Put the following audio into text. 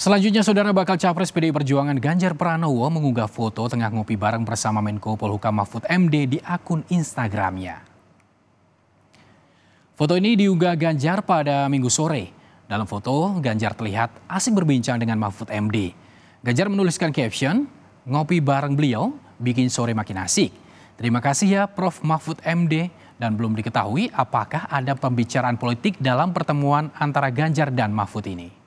Selanjutnya, Saudara Bakal Capres PDI Perjuangan Ganjar Pranowo mengunggah foto tengah ngopi bareng bersama Menko Polhukam Mahfud MD di akun Instagramnya. Foto ini diunggah Ganjar pada minggu sore. Dalam foto, Ganjar terlihat asik berbincang dengan Mahfud MD. Ganjar menuliskan caption, ngopi bareng beliau bikin sore makin asik. Terima kasih ya Prof. Mahfud MD dan belum diketahui apakah ada pembicaraan politik dalam pertemuan antara Ganjar dan Mahfud ini.